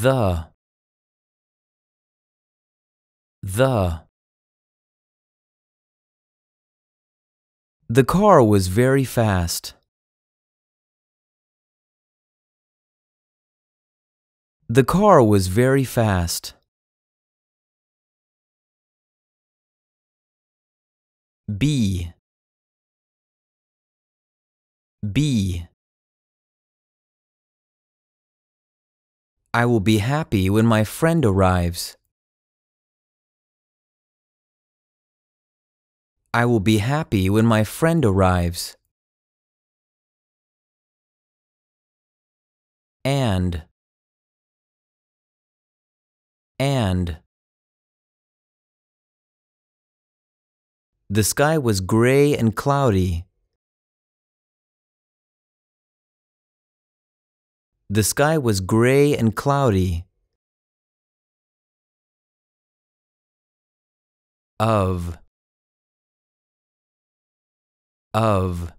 the the The car was very fast. The car was very fast. B B I will be happy when my friend arrives. I will be happy when my friend arrives. And and the sky was gray and cloudy. The sky was gray and cloudy. Of. Of.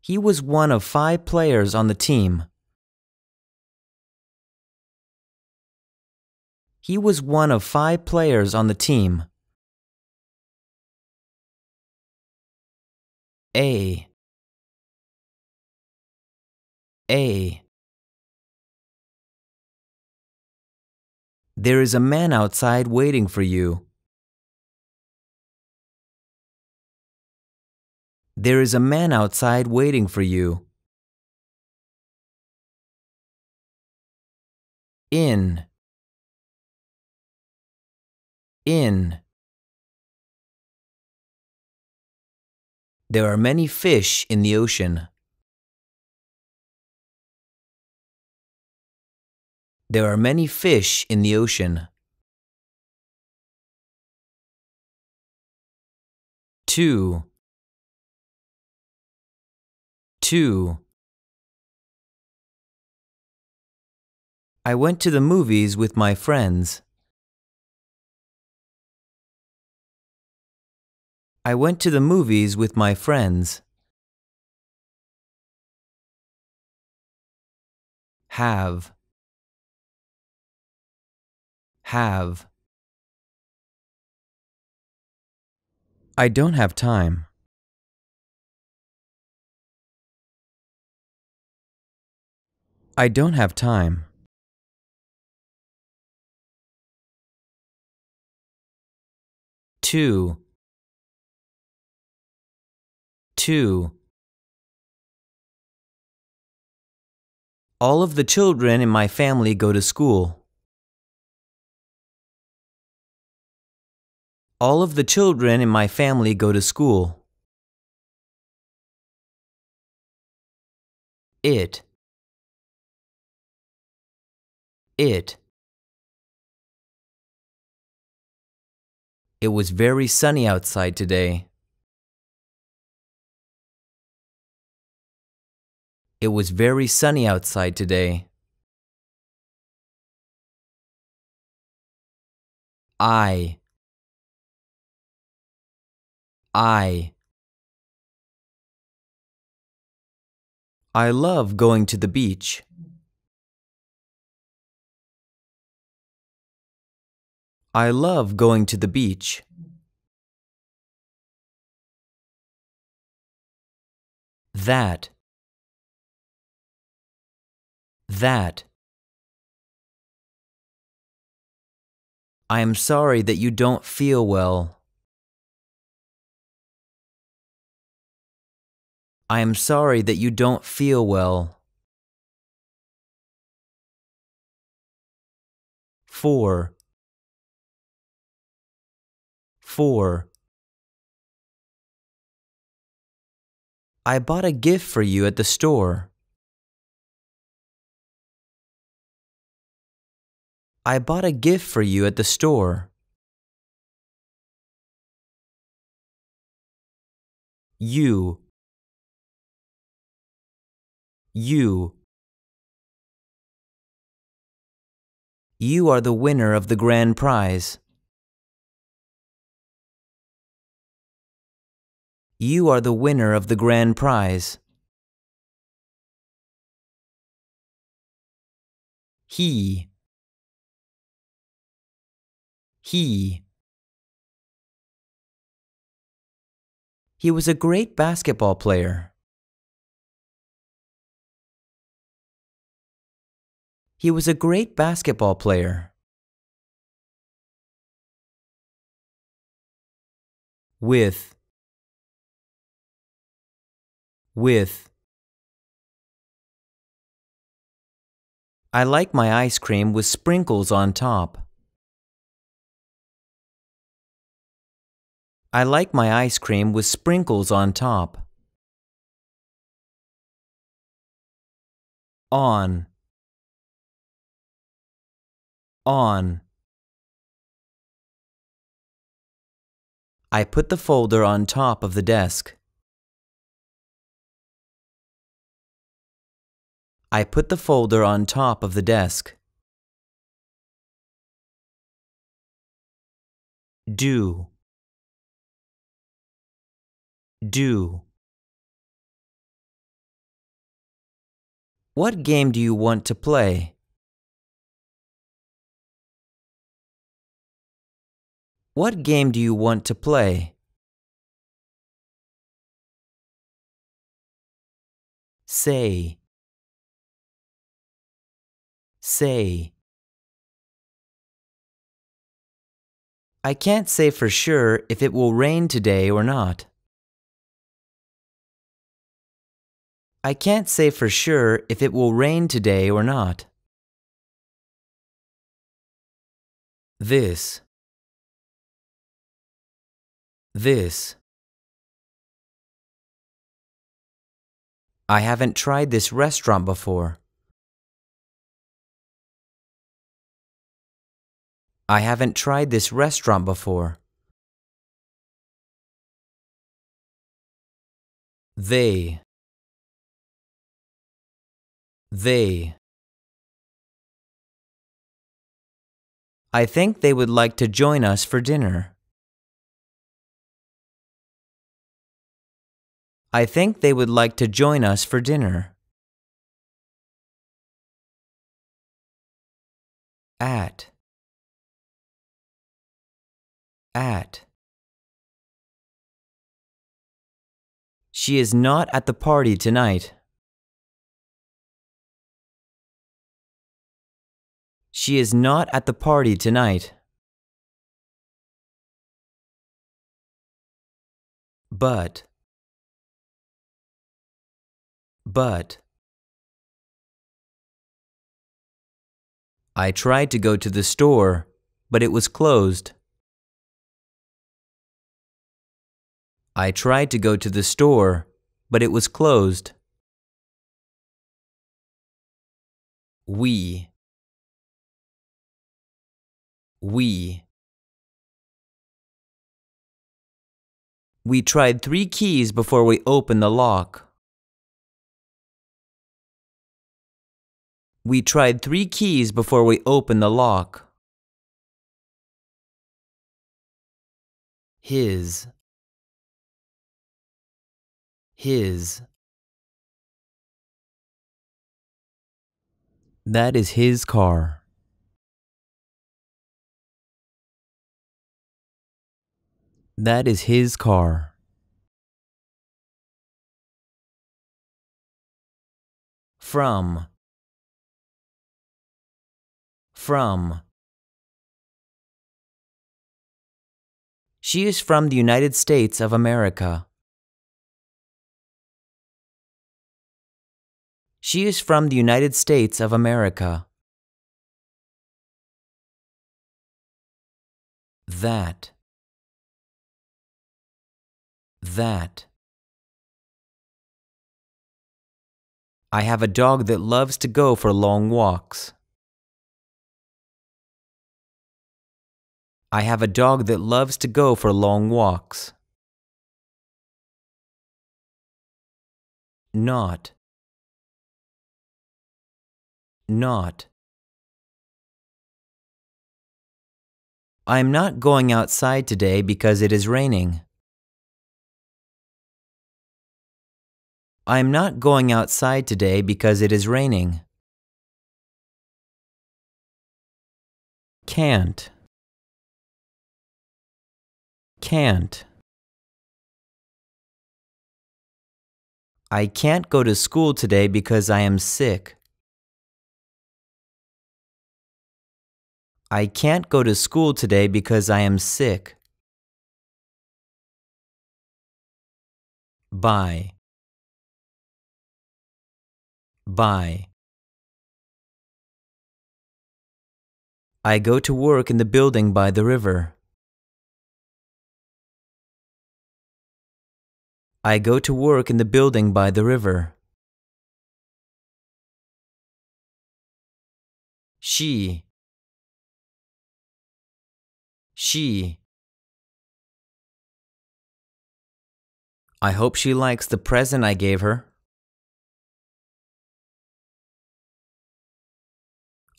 He was one of five players on the team. He was one of five players on the team. A. A. There is a man outside waiting for you. There is a man outside waiting for you. In. In. There are many fish in the ocean. There are many fish in the ocean. 2 2 I went to the movies with my friends. I went to the movies with my friends. Have have. I don't have time. I don't have time. Two. Two. All of the children in my family go to school. All of the children in my family go to school. It It It was very sunny outside today. It was very sunny outside today. I I. I love going to the beach. I love going to the beach. That. That. I am sorry that you don't feel well. I am sorry that you don't feel well. 4 4 I bought a gift for you at the store. I bought a gift for you at the store. You you. You are the winner of the grand prize. You are the winner of the grand prize. He. He. He was a great basketball player. He was a great basketball player. With With I like my ice cream with sprinkles on top. I like my ice cream with sprinkles on top. On on. I put the folder on top of the desk. I put the folder on top of the desk. Do. Do. What game do you want to play? What game do you want to play? Say. Say. I can't say for sure if it will rain today or not. I can't say for sure if it will rain today or not. This this. I haven't tried this restaurant before. I haven't tried this restaurant before. They. They. I think they would like to join us for dinner. I think they would like to join us for dinner. At At She is not at the party tonight. She is not at the party tonight. But but I tried to go to the store, but it was closed. I tried to go to the store, but it was closed. We We We tried three keys before we opened the lock. We tried three keys before we opened the lock. His. His. That is his car. That is his car. From from? She is from the United States of America. She is from the United States of America. That. That. I have a dog that loves to go for long walks. I have a dog that loves to go for long walks. Not. Not. I am not going outside today because it is raining. I am not going outside today because it is raining. Can't. Can't. I can't go to school today because I am sick. I can't go to school today because I am sick. By. By. I go to work in the building by the river. I go to work in the building by the river. She She I hope she likes the present I gave her.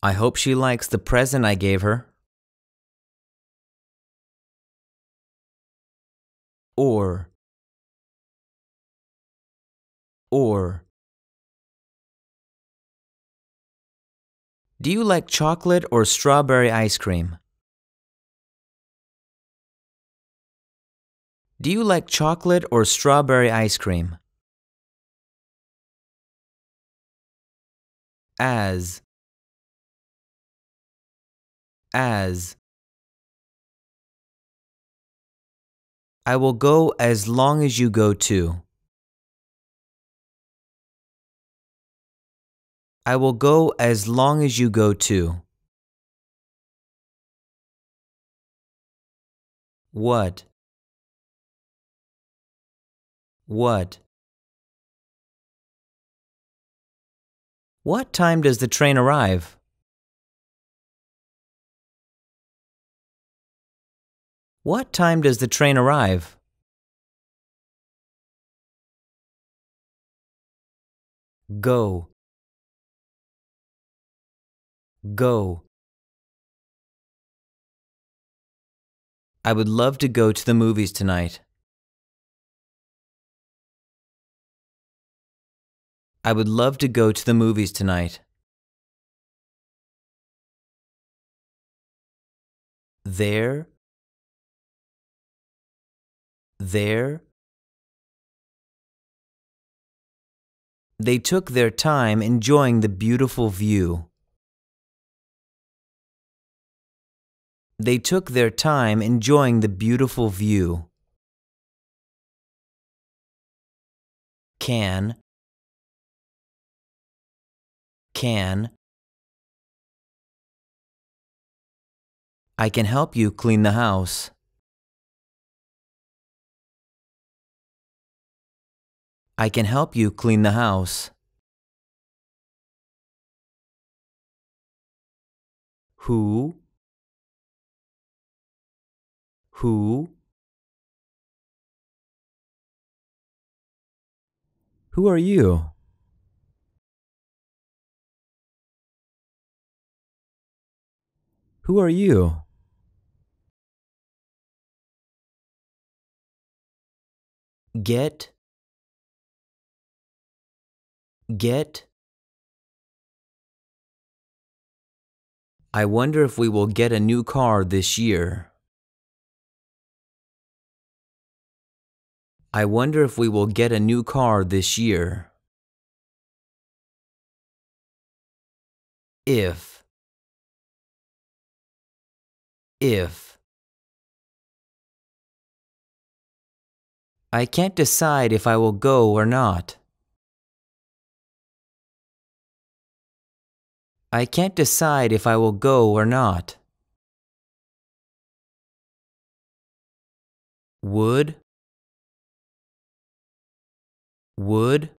I hope she likes the present I gave her. Or or. Do you like chocolate or strawberry ice cream? Do you like chocolate or strawberry ice cream? As As I will go as long as you go too. I will go as long as you go too. What? What? What time does the train arrive? What time does the train arrive? Go. Go. I would love to go to the movies tonight. I would love to go to the movies tonight. There, there. They took their time enjoying the beautiful view. They took their time enjoying the beautiful view. Can Can I can help you clean the house. I can help you clean the house. Who who? Who are you? Who are you? Get Get I wonder if we will get a new car this year. I wonder if we will get a new car this year. If If I can't decide if I will go or not. I can't decide if I will go or not. Would would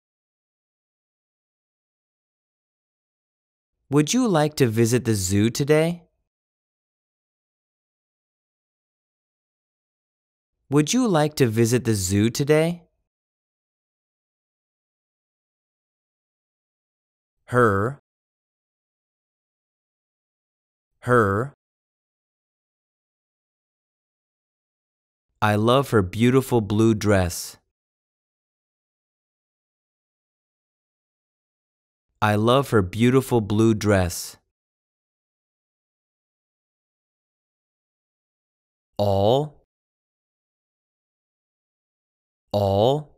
Would you like to visit the zoo today? Would you like to visit the zoo today? Her Her I love her beautiful blue dress. I love her beautiful blue dress. All, all.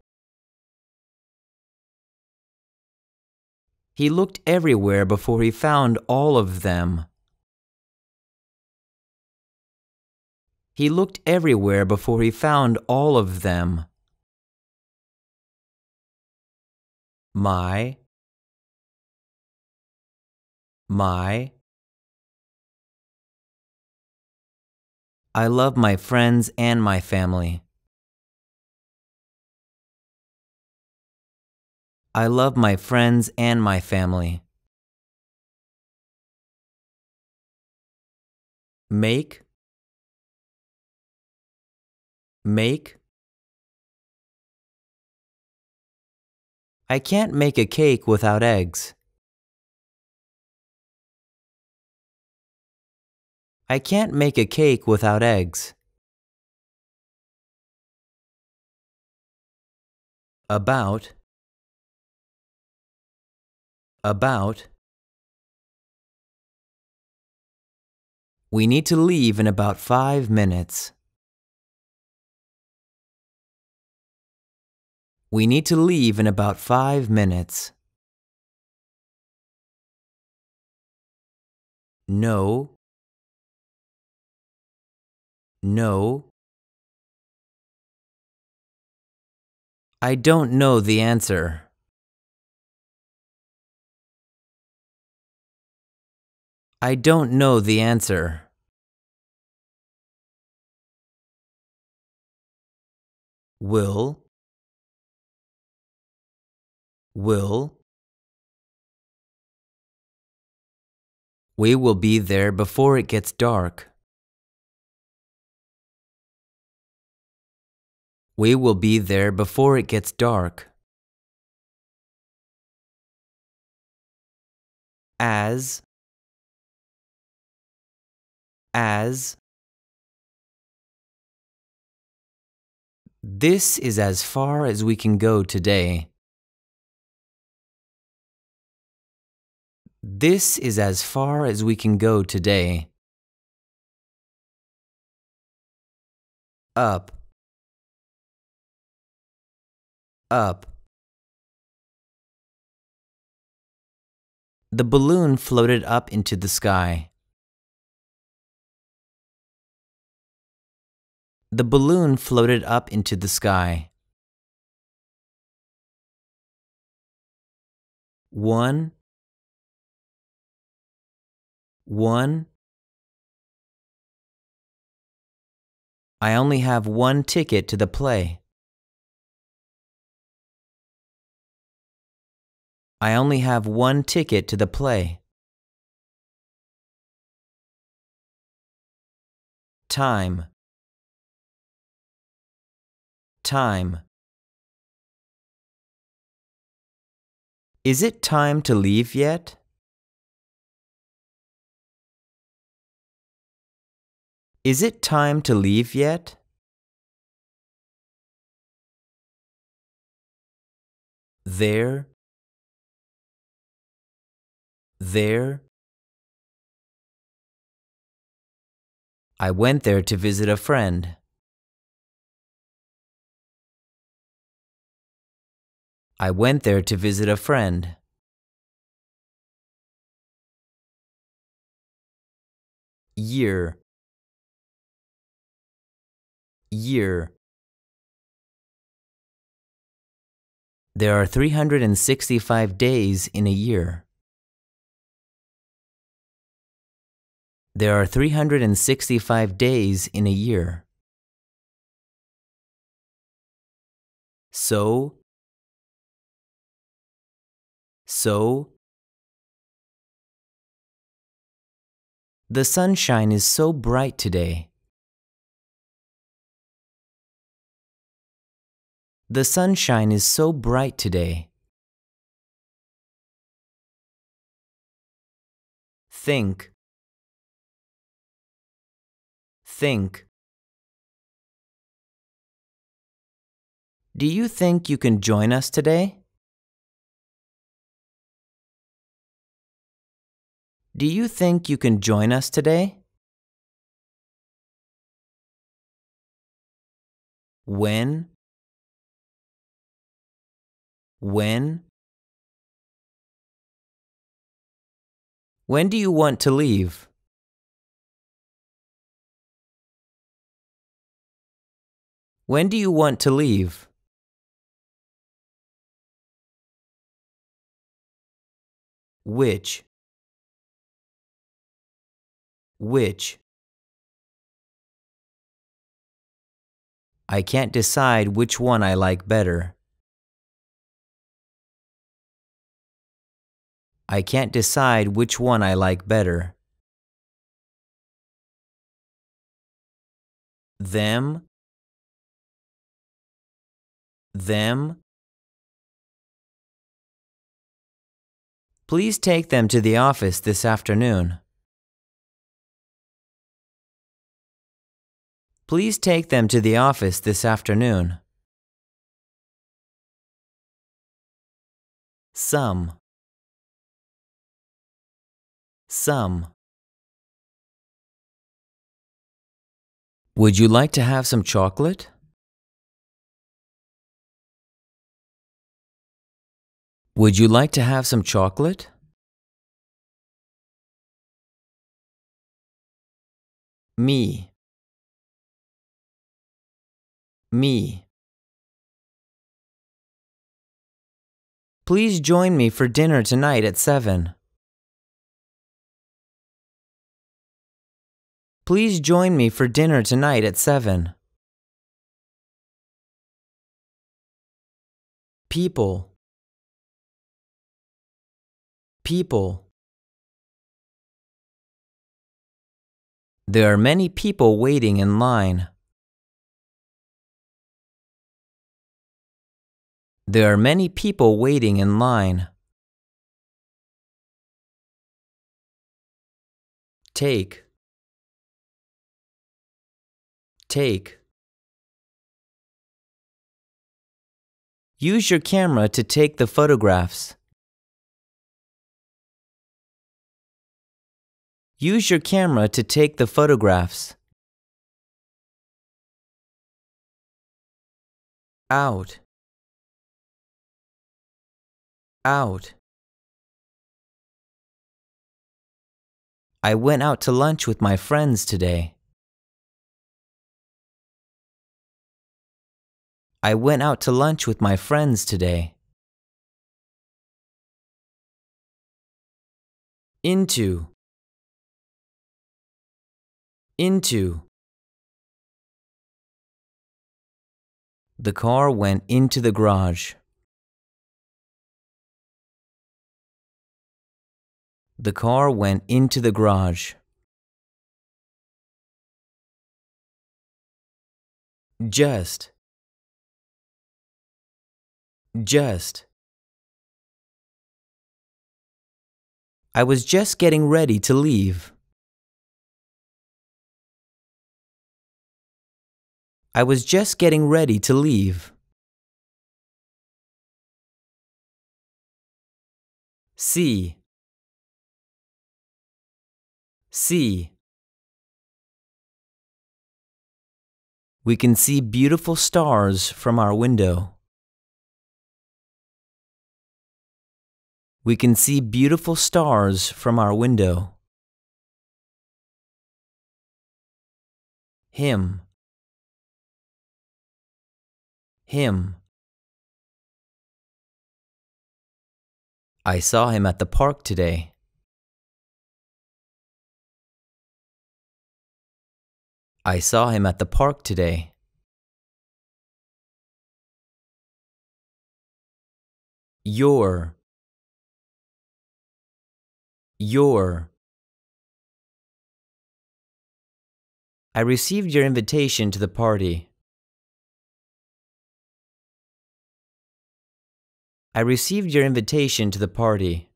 He looked everywhere before he found all of them. He looked everywhere before he found all of them. My, my I love my friends and my family. I love my friends and my family. Make Make I can't make a cake without eggs. I can't make a cake without eggs. About About We need to leave in about five minutes. We need to leave in about five minutes. No, no. I don't know the answer. I don't know the answer. will will we will be there before it gets dark We will be there before it gets dark. As as This is as far as we can go today. This is as far as we can go today. Up up. The balloon floated up into the sky. The balloon floated up into the sky. One, one. I only have one ticket to the play. I only have one ticket to the play. Time. Time. Is it time to leave yet? Is it time to leave yet? There there. I went there to visit a friend. I went there to visit a friend. Year Year There are 365 days in a year. There are 365 days in a year. So, so, the sunshine is so bright today. The sunshine is so bright today. Think. think? Do you think you can join us today? Do you think you can join us today? When? When? When do you want to leave? When do you want to leave? Which? Which? I can't decide which one I like better. I can't decide which one I like better. Them them? Please take them to the office this afternoon. Please take them to the office this afternoon. Some. Some. Would you like to have some chocolate? Would you like to have some chocolate? Me. Me. Please join me for dinner tonight at 7. Please join me for dinner tonight at 7. People. People There are many people waiting in line. There are many people waiting in line. Take Take Use your camera to take the photographs. Use your camera to take the photographs. Out. Out. I went out to lunch with my friends today. I went out to lunch with my friends today. Into. Into. The car went into the garage. The car went into the garage. Just. Just. I was just getting ready to leave. I was just getting ready to leave. C C We can see beautiful stars from our window. We can see beautiful stars from our window. Him. him. I saw him at the park today. I saw him at the park today. Your Your I received your invitation to the party. I received your invitation to the party.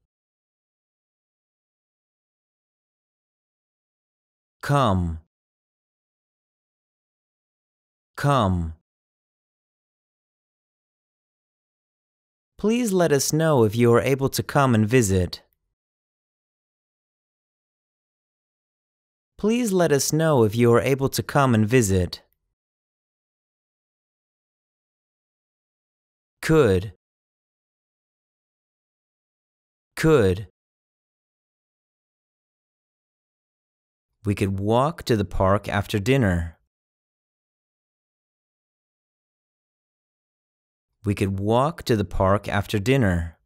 Come. Come. Please let us know if you are able to come and visit. Please let us know if you are able to come and visit. Could. could, we could walk to the park after dinner. We could walk to the park after dinner.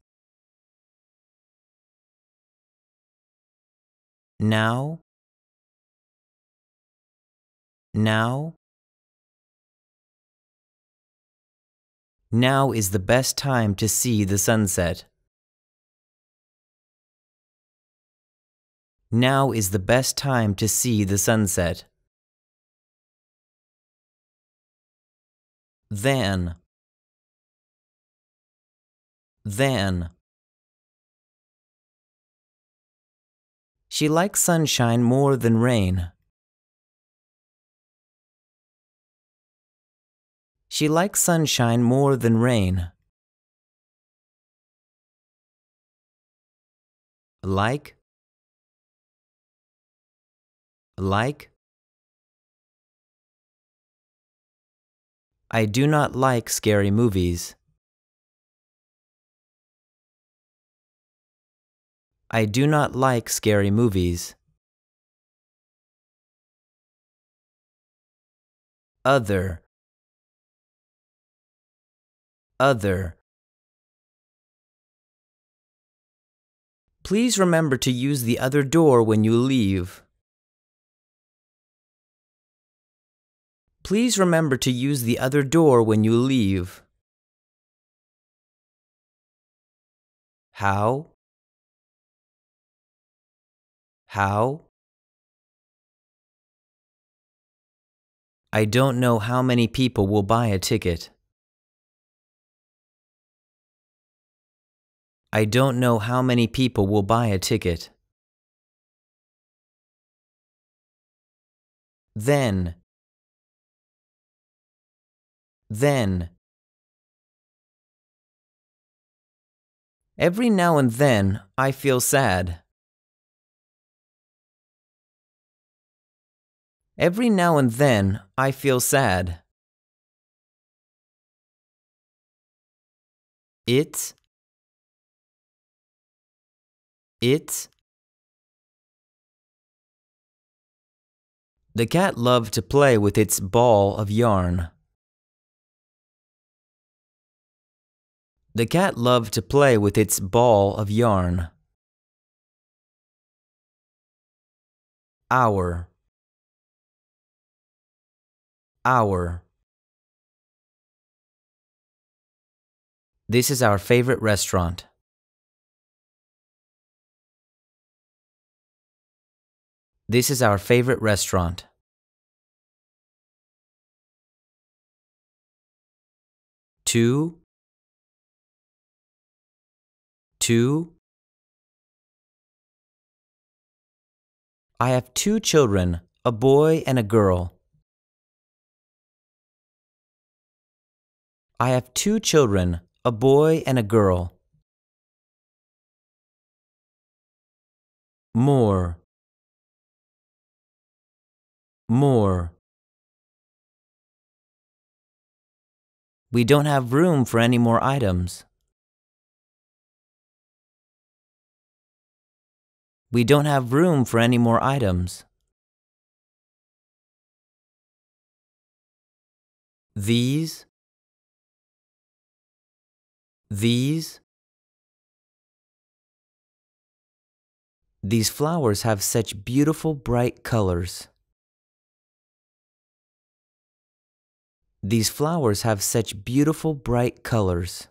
Now, now, now is the best time to see the sunset. Now is the best time to see the sunset. Then, then. She likes sunshine more than rain. She likes sunshine more than rain. Like like. I do not like scary movies. I do not like scary movies. Other Other Please remember to use the other door when you leave. Please remember to use the other door when you leave. How? How? I don't know how many people will buy a ticket. I don't know how many people will buy a ticket. Then then. Every now and then, I feel sad. Every now and then, I feel sad. It. It. The cat loved to play with its ball of yarn. The cat loved to play with its ball of yarn. Hour Hour This is our favorite restaurant. This is our favorite restaurant. Two two. I have two children, a boy and a girl. I have two children, a boy and a girl. More. More. We don't have room for any more items. We don't have room for any more items. These, these, These flowers have such beautiful bright colors. These flowers have such beautiful bright colors.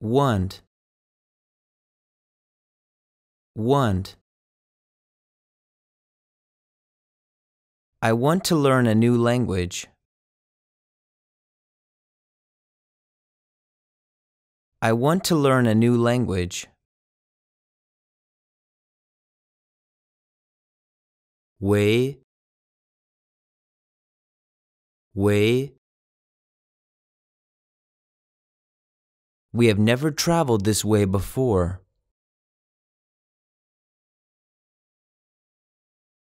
Wand Want. I want to learn a new language. I want to learn a new language. Way. Way. We have never traveled this way before.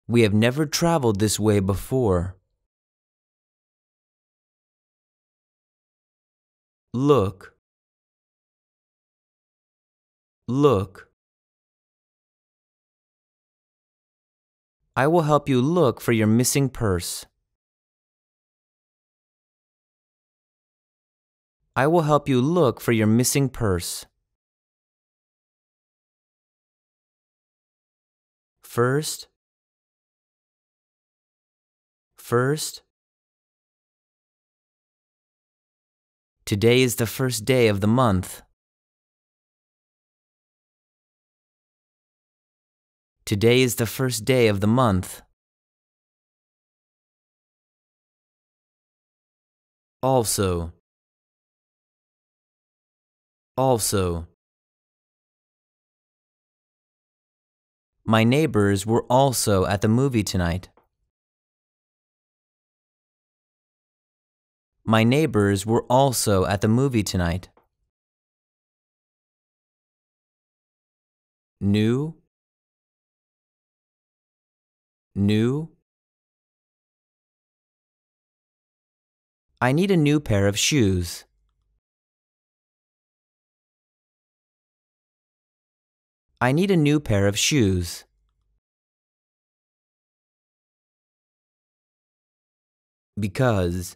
We have never traveled this way before. Look. Look. I will help you look for your missing purse. I will help you look for your missing purse. First, First, today is the first day of the month. Today is the first day of the month. Also, also. My neighbors were also at the movie tonight. My neighbors were also at the movie tonight. New, new. I need a new pair of shoes. I need a new pair of shoes. Because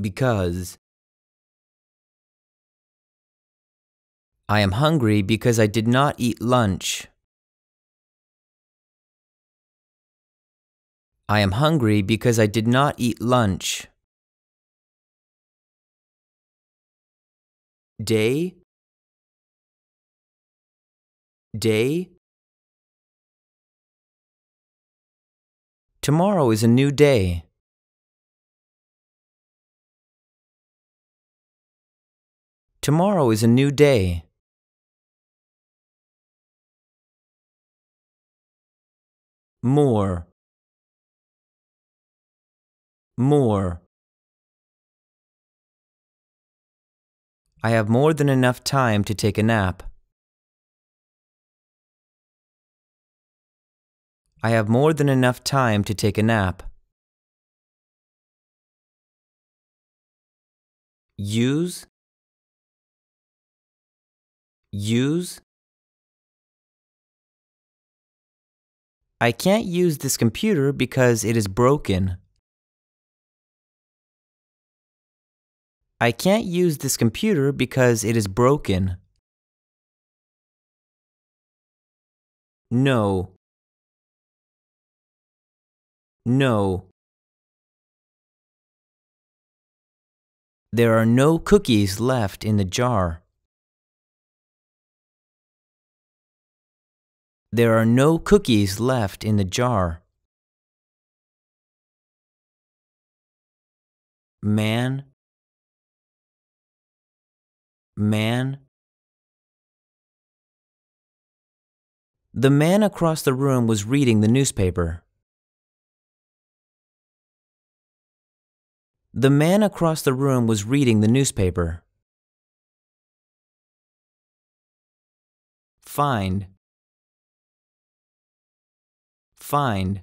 because I am hungry because I did not eat lunch. I am hungry because I did not eat lunch. Day Day Tomorrow is a new day. Tomorrow is a new day. More. More. I have more than enough time to take a nap. I have more than enough time to take a nap. Use Use. I can't use this computer because it is broken. I can't use this computer because it is broken. No. No. There are no cookies left in the jar. There are no cookies left in the jar. Man, man. The man across the room was reading the newspaper. The man across the room was reading the newspaper. Find. Find.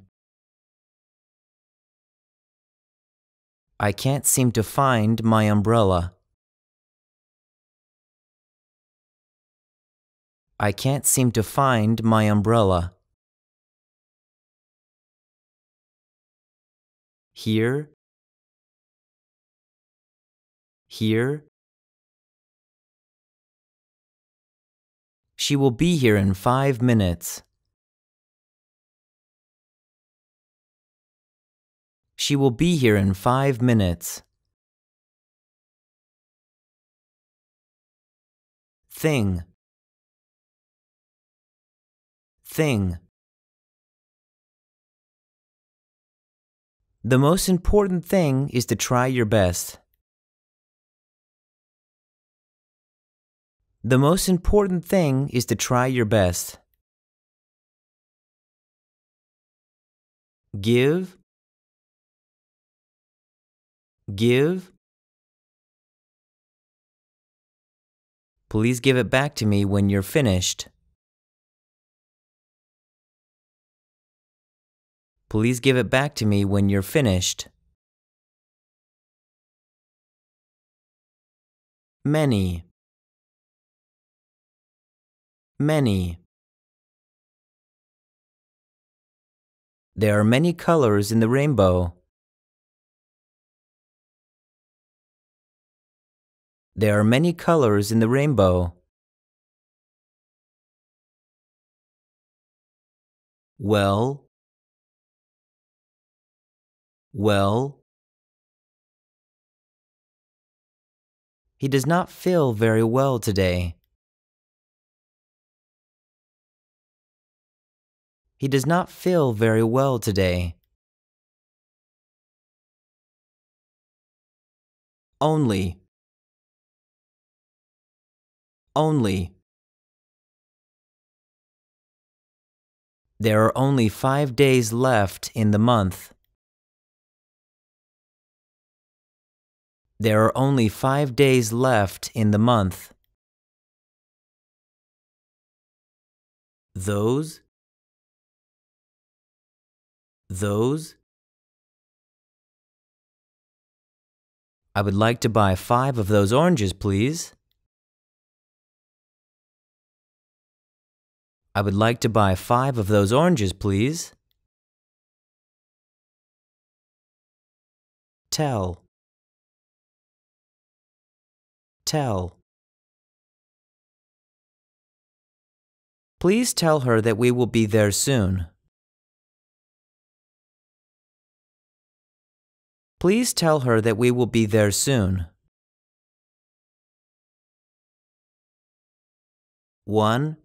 I can't seem to find my umbrella. I can't seem to find my umbrella. Here. Here. She will be here in five minutes. She will be here in five minutes. Thing. Thing. The most important thing is to try your best. The most important thing is to try your best. Give give. Please give it back to me when you're finished. Please give it back to me when you're finished. Many. Many. There are many colors in the rainbow. There are many colors in the rainbow. Well, well, he does not feel very well today. He does not feel very well today. Only only. There are only five days left in the month. There are only five days left in the month. Those, those. I would like to buy five of those oranges, please. I would like to buy five of those oranges, please. Tell. Tell. Please tell her that we will be there soon. Please tell her that we will be there soon. 1.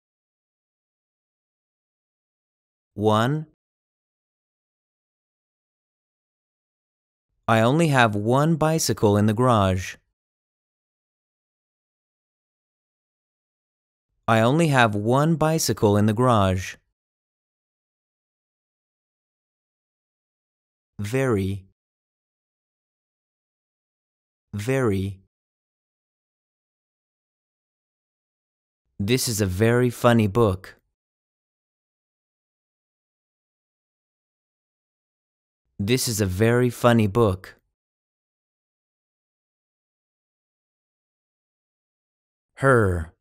One. I only have one bicycle in the garage. I only have one bicycle in the garage. Very, very. This is a very funny book. This is a very funny book. Her.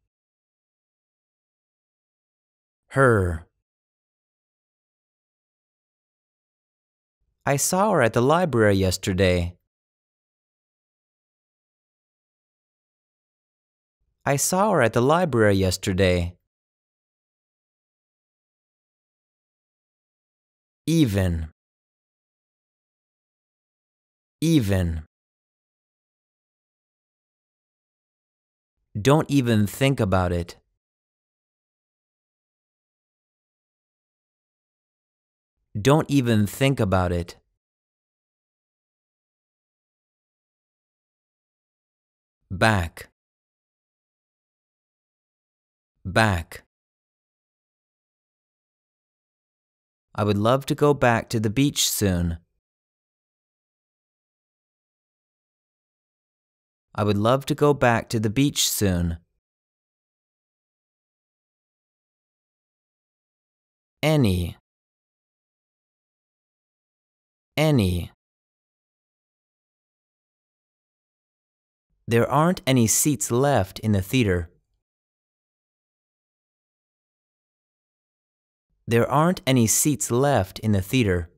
Her. I saw her at the library yesterday. I saw her at the library yesterday. Even even. Don't even think about it. Don't even think about it. Back. Back. I would love to go back to the beach soon. I would love to go back to the beach soon. Any. Any. There aren't any seats left in the theater. There aren't any seats left in the theater.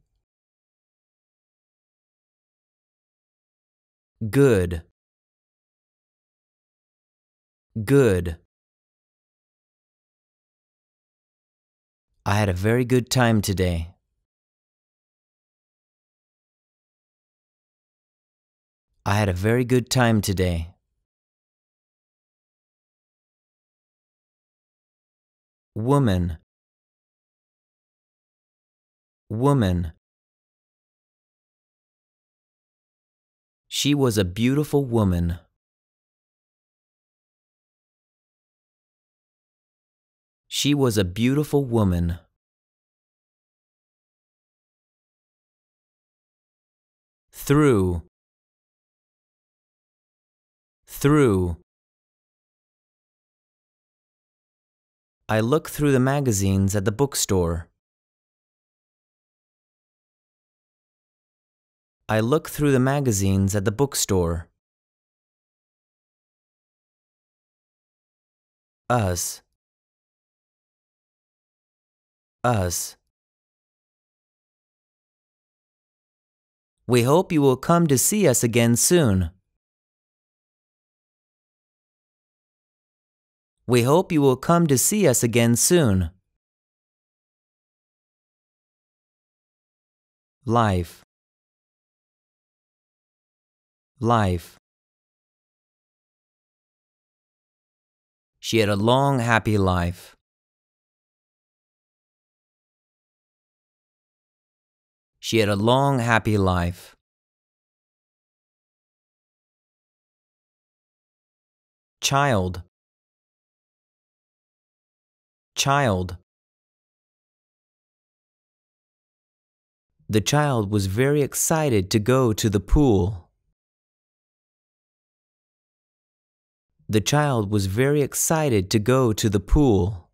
Good. Good. I had a very good time today. I had a very good time today. Woman. Woman. She was a beautiful woman. She was a beautiful woman. Through. Through. I look through the magazines at the bookstore. I look through the magazines at the bookstore. Us us. We hope you will come to see us again soon. We hope you will come to see us again soon. Life Life She had a long, happy life. She had a long, happy life. Child Child The child was very excited to go to the pool. The child was very excited to go to the pool.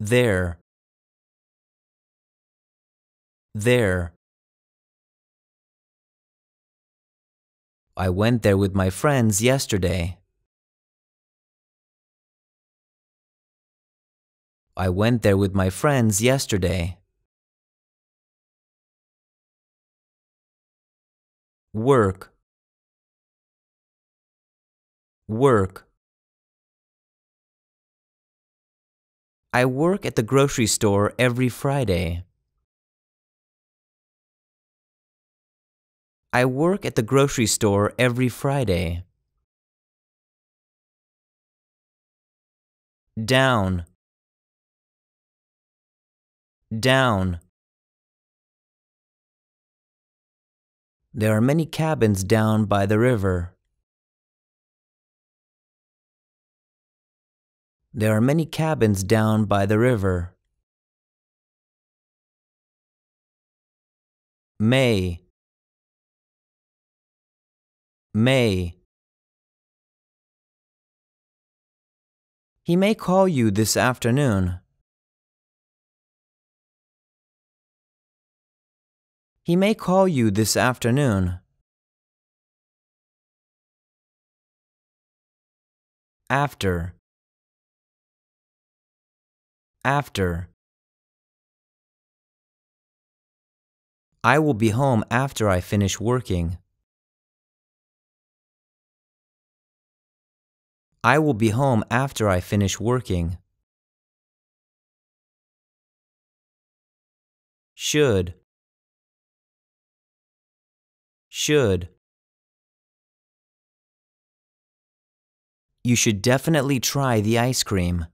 There there. I went there with my friends yesterday. I went there with my friends yesterday. Work. Work. I work at the grocery store every Friday. I work at the grocery store every Friday. Down. Down. There are many cabins down by the river. There are many cabins down by the river. May. May. He may call you this afternoon. He may call you this afternoon. After. After. I will be home after I finish working. I will be home after I finish working. Should Should You should definitely try the ice cream.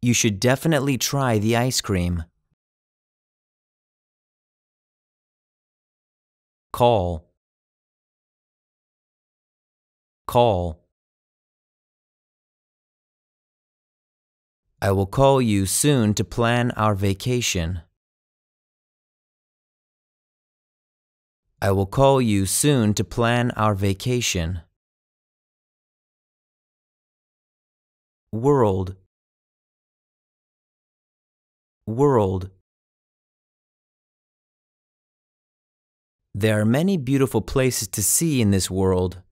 You should definitely try the ice cream. Call Call. I will call you soon to plan our vacation. I will call you soon to plan our vacation. World World There are many beautiful places to see in this world.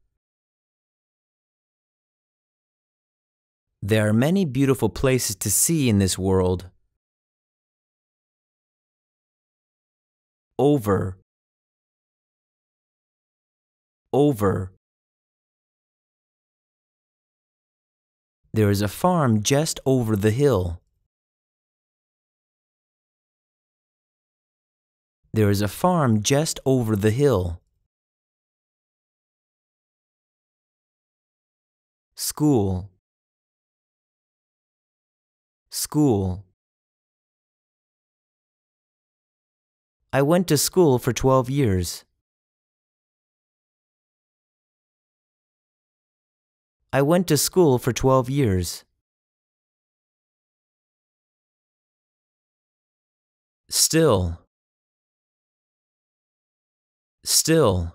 There are many beautiful places to see in this world. Over, over. There is a farm just over the hill. There is a farm just over the hill. School. School. I went to school for 12 years. I went to school for 12 years. Still. Still.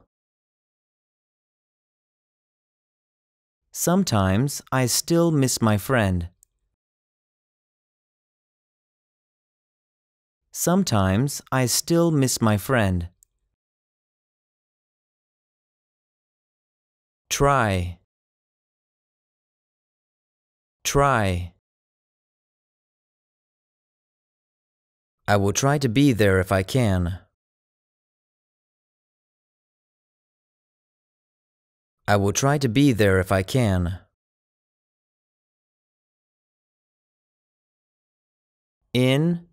Sometimes I still miss my friend. Sometimes I still miss my friend. Try. Try. I will try to be there if I can. I will try to be there if I can. In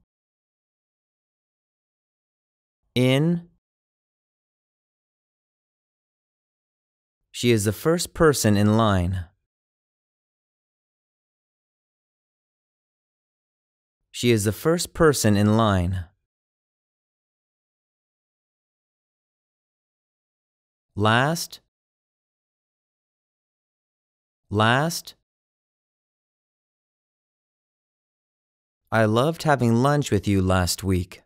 in. She is the first person in line. She is the first person in line. Last. Last. I loved having lunch with you last week.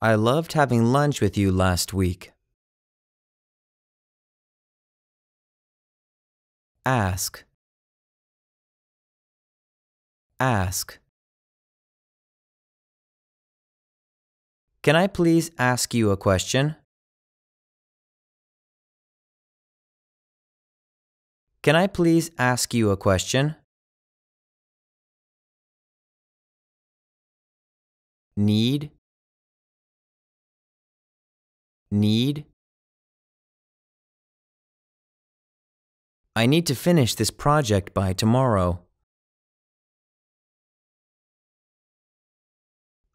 I loved having lunch with you last week. Ask. Ask. Can I please ask you a question? Can I please ask you a question?？Need need. I need to finish this project by tomorrow.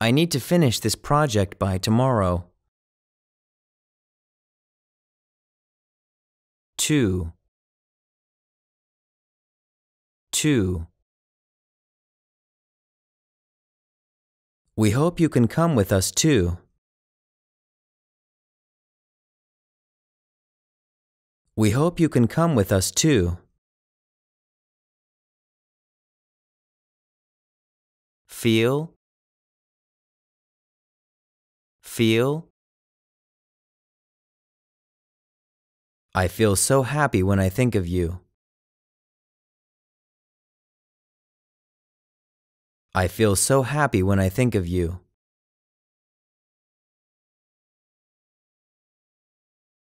I need to finish this project by tomorrow. 2 2 We hope you can come with us too. We hope you can come with us too. Feel, feel. I feel so happy when I think of you. I feel so happy when I think of you.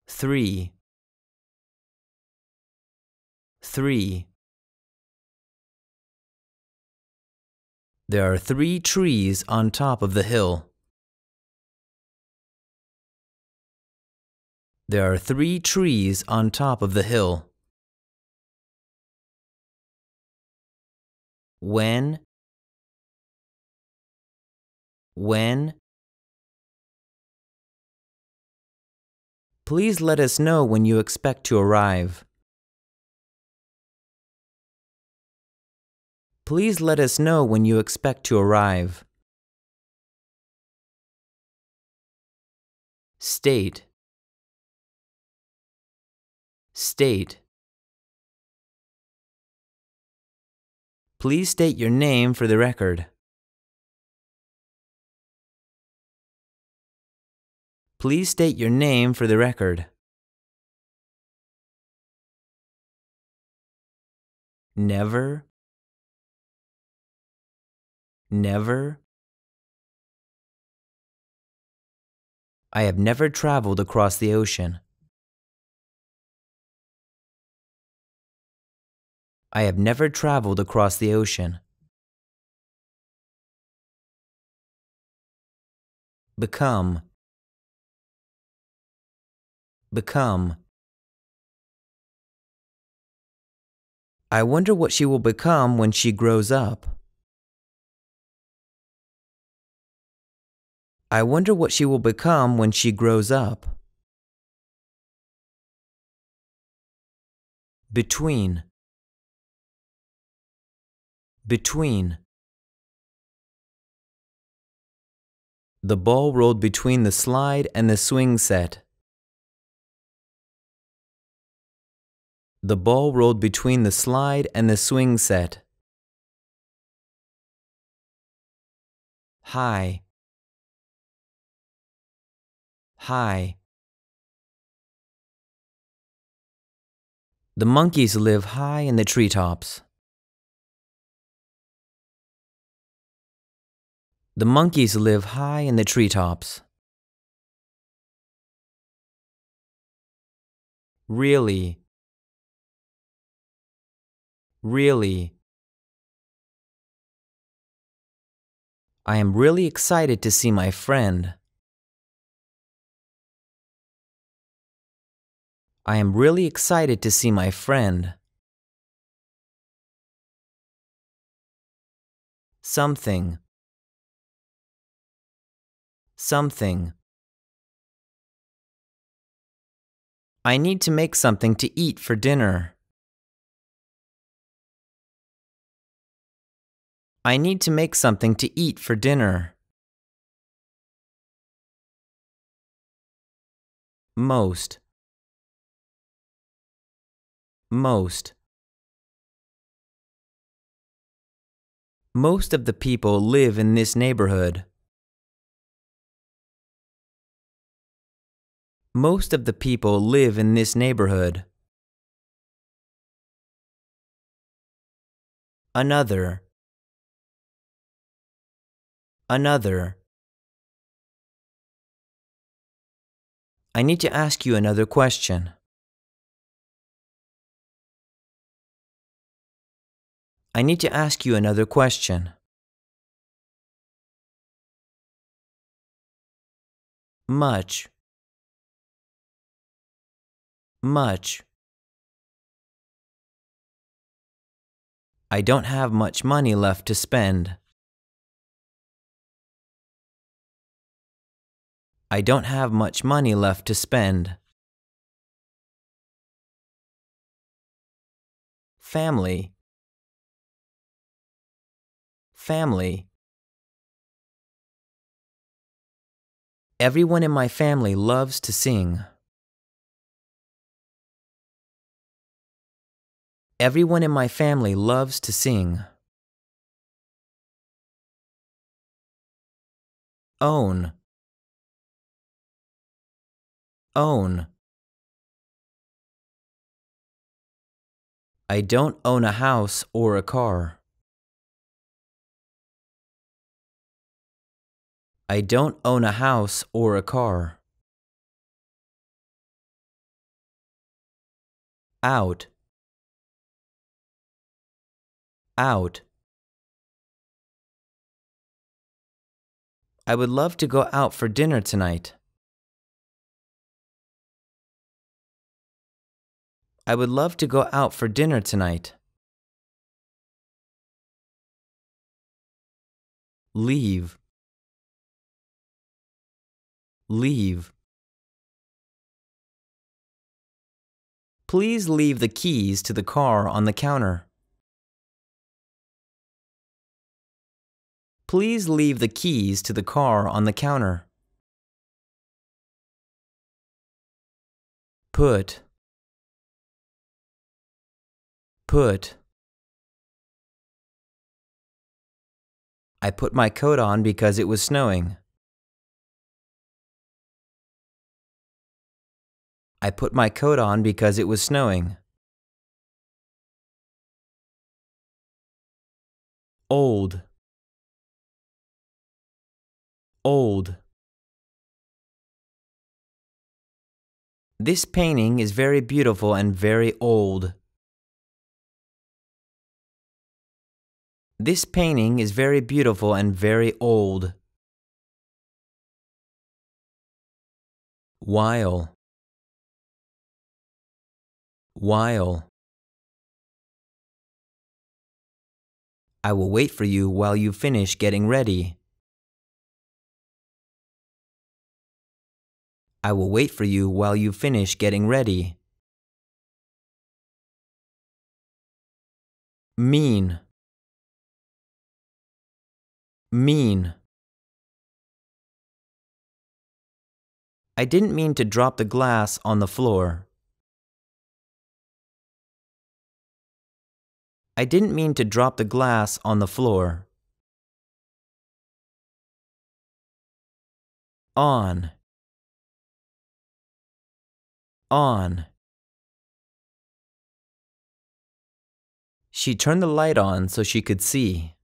Three. 3. There are three trees on top of the hill. There are three trees on top of the hill. When, when, please let us know when you expect to arrive. Please let us know when you expect to arrive. State State Please state your name for the record. Please state your name for the record. Never Never? I have never traveled across the ocean. I have never traveled across the ocean. Become. Become. I wonder what she will become when she grows up. I wonder what she will become when she grows up. Between Between The ball rolled between the slide and the swing set. The ball rolled between the slide and the swing set. High high. The monkeys live high in the treetops. The monkeys live high in the treetops. Really. Really. I am really excited to see my friend. I am really excited to see my friend. Something. Something. I need to make something to eat for dinner. I need to make something to eat for dinner. Most. Most. Most of the people live in this neighborhood. Most of the people live in this neighborhood. Another. Another. I need to ask you another question. I need to ask you another question. Much. Much. I don't have much money left to spend. I don't have much money left to spend. Family family, everyone in my family loves to sing. Everyone in my family loves to sing. Own. Own. I don't own a house or a car. I don't own a house or a car. Out. Out. I would love to go out for dinner tonight. I would love to go out for dinner tonight. Leave. Leave. Please leave the keys to the car on the counter. Please leave the keys to the car on the counter. Put. Put. I put my coat on because it was snowing. I put my coat on because it was snowing. Old Old This painting is very beautiful and very old. This painting is very beautiful and very old. While while. I will wait for you while you finish getting ready. I will wait for you while you finish getting ready. Mean Mean I didn't mean to drop the glass on the floor. I didn't mean to drop the glass on the floor. On. On. She turned the light on so she could see.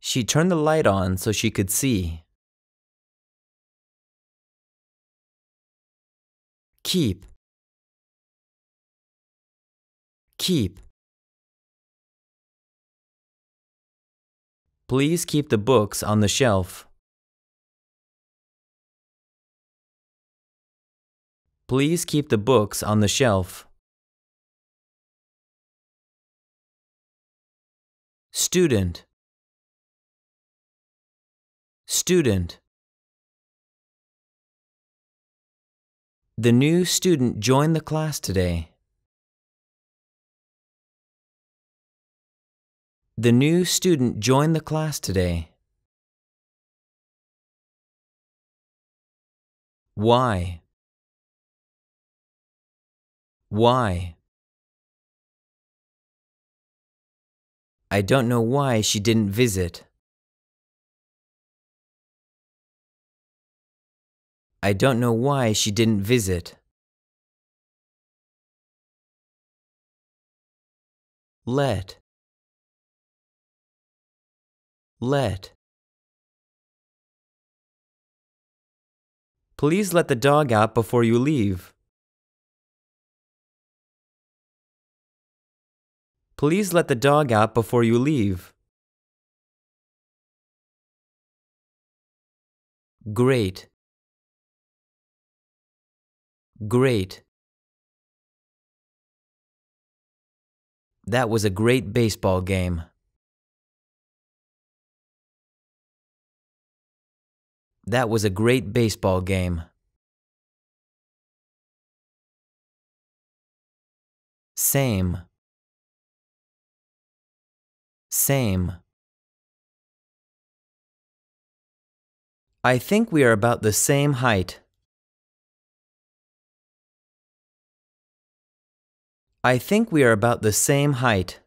She turned the light on so she could see. Keep. Keep. Please keep the books on the shelf. Please keep the books on the shelf. Student. Student. The new student joined the class today. The new student joined the class today. Why? Why? I don't know why she didn't visit. I don't know why she didn't visit. Let. Let. Please let the dog out before you leave. Please let the dog out before you leave. Great. Great. That was a great baseball game. That was a great baseball game. Same. Same. I think we are about the same height. I think we are about the same height.